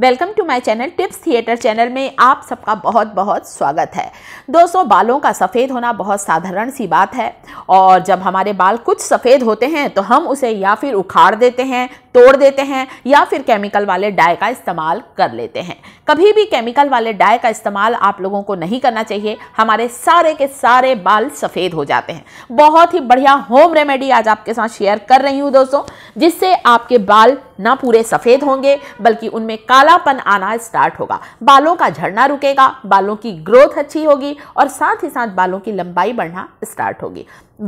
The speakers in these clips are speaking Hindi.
welcome to my channel tips theatre channel में आप सबका बहुत बहुत स्वागत है दोस्तों बालों का सफ़ेद होना बहुत साधारण सी बात है और जब हमारे बाल कुछ सफ़ेद होते हैं तो हम उसे या फिर उखाड़ देते हैं तोड़ देते हैं या फिर केमिकल वाले डाई का इस्तेमाल कर लेते हैं कभी भी केमिकल वाले डाई का इस्तेमाल आप लोगों को नहीं करना चाहिए हमारे सारे के सारे बाल सफ़ेद हो जाते हैं बहुत ही बढ़िया होम रेमेडी आज आपके साथ शेयर कर रही हूँ दोस्तों जिससे आपके बाल ना पूरे सफ़ेद होंगे बल्कि उनमें कालापन आना स्टार्ट होगा बालों का झड़ना रुकेगा बालों की ग्रोथ अच्छी होगी और साथ ही साथ बालों की लंबाई बढ़ना स्टार्ट होगी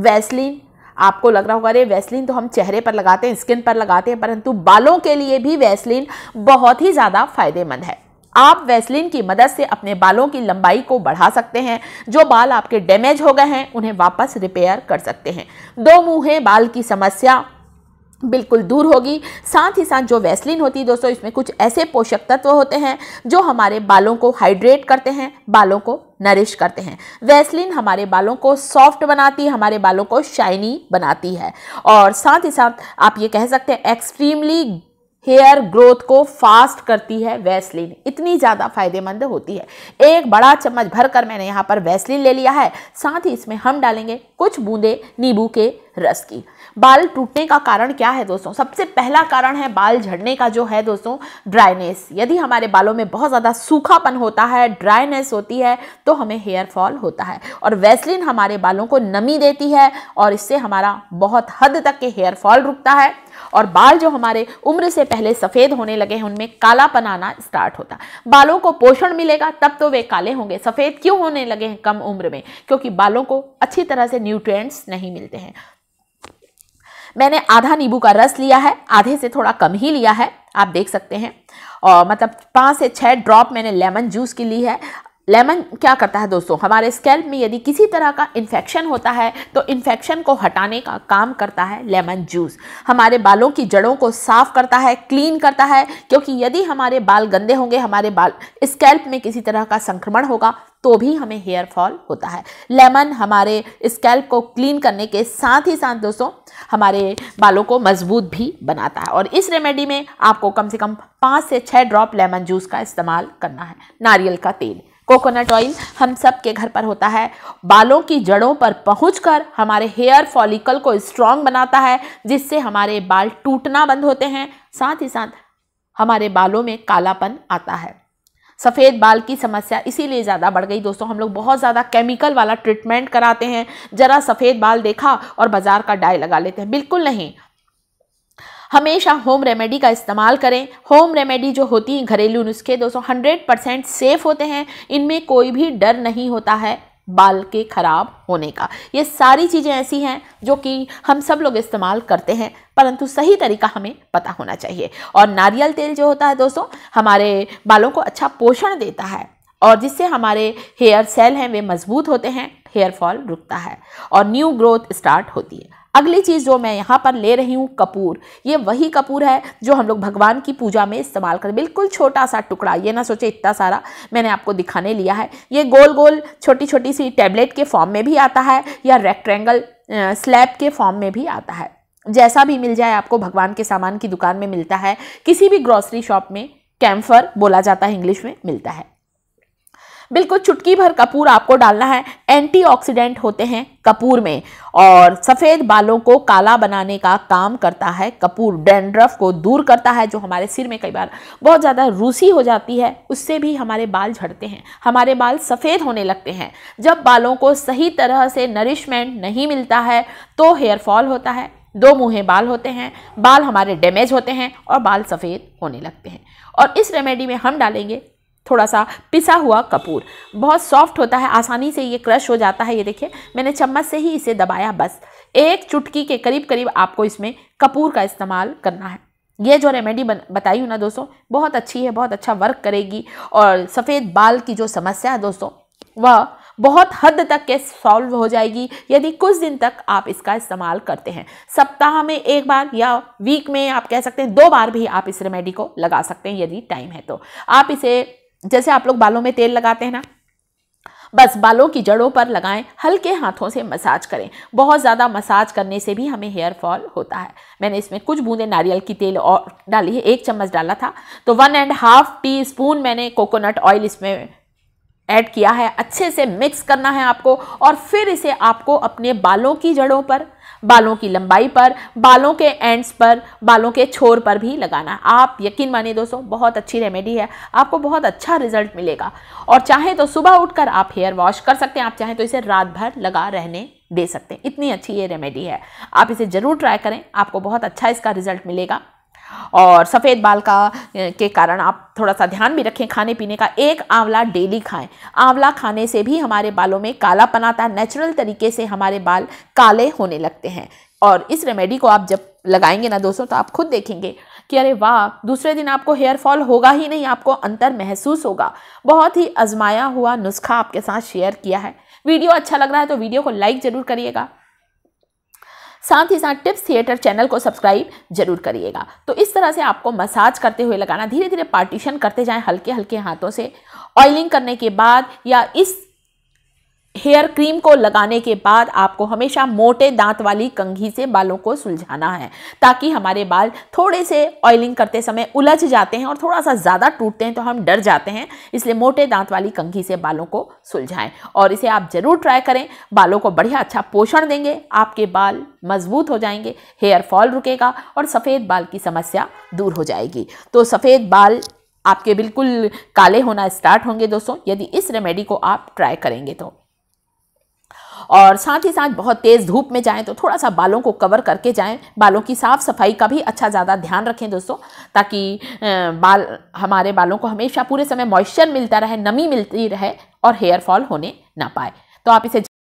वैसलिन आपको लग रहा होगा अरे वैसलिन तो हम चेहरे पर लगाते हैं स्किन पर लगाते हैं परंतु बालों के लिए भी वैसलिन बहुत ही ज़्यादा फायदेमंद है आप वैसलिन की मदद से अपने बालों की लंबाई को बढ़ा सकते हैं जो बाल आपके डैमेज हो गए हैं उन्हें वापस रिपेयर कर सकते हैं दो मुँह बाल की समस्या बिल्कुल दूर होगी साथ ही साथ जो वैसलिन होती है दोस्तों इसमें कुछ ऐसे पोषक तत्व होते हैं जो हमारे बालों को हाइड्रेट करते हैं बालों को नरिश करते हैं वैसलिन हमारे बालों को सॉफ्ट बनाती है हमारे बालों को शाइनी बनाती है और साथ ही साथ आप ये कह सकते हैं एक्सट्रीमली हेयर ग्रोथ को फास्ट करती है वैसलिन इतनी ज़्यादा फायदेमंद होती है एक बड़ा चम्मच भर कर मैंने यहाँ पर वैसलिन ले लिया है साथ ही इसमें हम डालेंगे कुछ बूंदे नींबू के रस की बाल टूटने का कारण क्या है दोस्तों सबसे पहला कारण है बाल झड़ने का जो है दोस्तों ड्राइनेस यदि हमारे बालों में बहुत ज़्यादा सूखापन होता है ड्राइनेस होती है तो हमें हेयर फॉल होता है और वैसलिन हमारे बालों को नमी देती है और इससे हमारा बहुत हद तक के हेयर फॉल रुकता है और बाल जो हमारे उम्र से पहले सफ़ेद होने लगे हैं उनमें कालापन आना स्टार्ट होता बालों को पोषण मिलेगा तब तो वे काले होंगे सफ़ेद क्यों होने लगे हैं कम उम्र में क्योंकि बालों को अच्छी तरह से न्यूट्रिएंट्स नहीं मिलते हैं मैंने आधा नींबू का रस लिया है आधे से थोड़ा कम ही लिया है आप देख सकते हैं और मतलब पाँच से छः ड्रॉप मैंने लेमन जूस की ली है लेमन क्या करता है दोस्तों हमारे स्कैल्प में यदि किसी तरह का इन्फेक्शन होता है तो इन्फेक्शन को हटाने का काम करता है लेमन जूस हमारे बालों की जड़ों को साफ करता है क्लीन करता है क्योंकि यदि हमारे बाल गंदे होंगे हमारे बाल स्कैल्प में किसी तरह का संक्रमण होगा तो भी हमें हेयर फॉल होता है लेमन हमारे स्कैल्प को क्लीन करने के साथ ही साथ दोस्तों हमारे बालों को मजबूत भी बनाता है और इस रेमेडी में आपको कम से कम पाँच से छः ड्रॉप लेमन जूस का इस्तेमाल करना है नारियल का तेल कोकोनट ऑयल हम सब के घर पर होता है बालों की जड़ों पर पहुंचकर हमारे हेयर फॉलिकल को स्ट्रांग बनाता है जिससे हमारे बाल टूटना बंद होते हैं साथ ही साथ हमारे बालों में कालापन आता है सफ़ेद बाल की समस्या इसीलिए ज़्यादा बढ़ गई दोस्तों हम लोग बहुत ज़्यादा केमिकल वाला ट्रीटमेंट कराते हैं ज़रा सफ़ेद बाल देखा और बाज़ार का डाई लगा लेते हैं बिल्कुल नहीं हमेशा होम रेमेडी का इस्तेमाल करें होम रेमेडी जो होती हैं घरेलू नुस्खे दोस्तों हंड्रेड परसेंट सेफ़ होते हैं इनमें कोई भी डर नहीं होता है बाल के ख़राब होने का ये सारी चीज़ें ऐसी हैं जो कि हम सब लोग इस्तेमाल करते हैं परंतु सही तरीका हमें पता होना चाहिए और नारियल तेल जो होता है दोस्तों हमारे बालों को अच्छा पोषण देता है और जिससे हमारे हेयर सेल हैं वे मजबूत होते हैं हेयर फॉल रुकता है और न्यू ग्रोथ स्टार्ट होती है अगली चीज़ जो मैं यहाँ पर ले रही हूँ कपूर ये वही कपूर है जो हम लोग भगवान की पूजा में इस्तेमाल करें बिल्कुल छोटा सा टुकड़ा ये ना सोचे इतना सारा मैंने आपको दिखाने लिया है ये गोल गोल छोटी छोटी सी टैबलेट के फॉर्म में भी आता है या रेक्ट्रेंगल स्लैब के फॉर्म में भी आता है जैसा भी मिल जाए आपको भगवान के सामान की दुकान में मिलता है किसी भी ग्रॉसरी शॉप में कैम्फर बोला जाता है इंग्लिश में मिलता है बिल्कुल चुटकी भर कपूर आपको डालना है एंटीऑक्सीडेंट होते हैं कपूर में और सफ़ेद बालों को काला बनाने का काम करता है कपूर डेंड्रफ को दूर करता है जो हमारे सिर में कई बार बहुत ज़्यादा रूसी हो जाती है उससे भी हमारे बाल झड़ते हैं हमारे बाल सफ़ेद होने लगते हैं जब बालों को सही तरह से नरिशमेंट नहीं मिलता है तो हेयर फॉल होता है दो मुँहे बाल होते हैं बाल हमारे डैमेज होते हैं और बाल सफ़ेद होने लगते हैं और इस रेमेडी में हम डालेंगे थोड़ा सा पिसा हुआ कपूर बहुत सॉफ्ट होता है आसानी से ये क्रश हो जाता है ये देखिए मैंने चम्मच से ही इसे दबाया बस एक चुटकी के करीब करीब आपको इसमें कपूर का इस्तेमाल करना है ये जो रेमेडी बताई हूँ ना दोस्तों बहुत अच्छी है बहुत अच्छा वर्क करेगी और सफ़ेद बाल की जो समस्या है दोस्तों वह बहुत हद तक के सॉल्व हो जाएगी यदि कुछ दिन तक आप इसका इस्तेमाल करते हैं सप्ताह में एक बार या वीक में आप कह सकते हैं दो बार भी आप इस रेमेडी को लगा सकते हैं यदि टाइम है तो आप इसे जैसे आप लोग बालों में तेल लगाते हैं ना बस बालों की जड़ों पर लगाएं हल्के हाथों से मसाज करें बहुत ज़्यादा मसाज करने से भी हमें हेयर फॉल होता है मैंने इसमें कुछ बूंदे नारियल की तेल और डाली है एक चम्मच डाला था तो one and half teaspoon मैंने कोकोनट ऑयल इसमें ऐड किया है अच्छे से मिक्स करना है आपको और फिर इसे आपको अपने बालों की जड़ों पर बालों की लंबाई पर बालों के एंड्स पर बालों के छोर पर भी लगाना आप यकीन मानिए दोस्तों बहुत अच्छी रेमेडी है आपको बहुत अच्छा रिजल्ट मिलेगा और चाहे तो सुबह उठकर आप हेयर वॉश कर सकते हैं आप चाहें तो इसे रात भर लगा रहने दे सकते हैं इतनी अच्छी ये रेमेडी है आप इसे ज़रूर ट्राई करें आपको बहुत अच्छा इसका रिजल्ट मिलेगा और सफ़ेद बाल का के कारण आप थोड़ा सा ध्यान भी रखें खाने पीने का एक आंवला डेली खाएं आंवला खाने से भी हमारे बालों में कालापन आता है नेचुरल तरीके से हमारे बाल काले होने लगते हैं और इस रेमेडी को आप जब लगाएंगे ना दोस्तों तो आप खुद देखेंगे कि अरे वाह दूसरे दिन आपको हेयर फॉल होगा ही नहीं आपको अंतर महसूस होगा बहुत ही आजमाया हुआ नुस्खा आपके साथ शेयर किया है वीडियो अच्छा लग रहा है तो वीडियो को लाइक ज़रूर करिएगा साथ ही साथ टिप्स थिएटर चैनल को सब्सक्राइब जरूर करिएगा तो इस तरह से आपको मसाज करते हुए लगाना धीरे धीरे पार्टीशन करते जाएं हल्के हल्के हाथों से ऑयलिंग करने के बाद या इस हेयर क्रीम को लगाने के बाद आपको हमेशा मोटे दांत वाली कंघी से बालों को सुलझाना है ताकि हमारे बाल थोड़े से ऑयलिंग करते समय उलझ जाते हैं और थोड़ा सा ज़्यादा टूटते हैं तो हम डर जाते हैं इसलिए मोटे दांत वाली कंघी से बालों को सुलझाएं और इसे आप ज़रूर ट्राई करें बालों को बढ़िया अच्छा पोषण देंगे आपके बाल मजबूत हो जाएंगे हेयर फॉल रुकेगा और सफ़ेद बाल की समस्या दूर हो जाएगी तो सफ़ेद बाल आपके बिल्कुल काले होना स्टार्ट होंगे दोस्तों यदि इस रेमेडी को आप ट्राई करेंगे तो और साथ ही साथ बहुत तेज़ धूप में जाएँ तो थोड़ा सा बालों को कवर करके जाएँ बालों की साफ़ सफाई का भी अच्छा ज़्यादा ध्यान रखें दोस्तों ताकि बाल हमारे बालों को हमेशा पूरे समय मॉइस्चर मिलता रहे नमी मिलती रहे और हेयर फॉल होने ना पाए तो आप इसे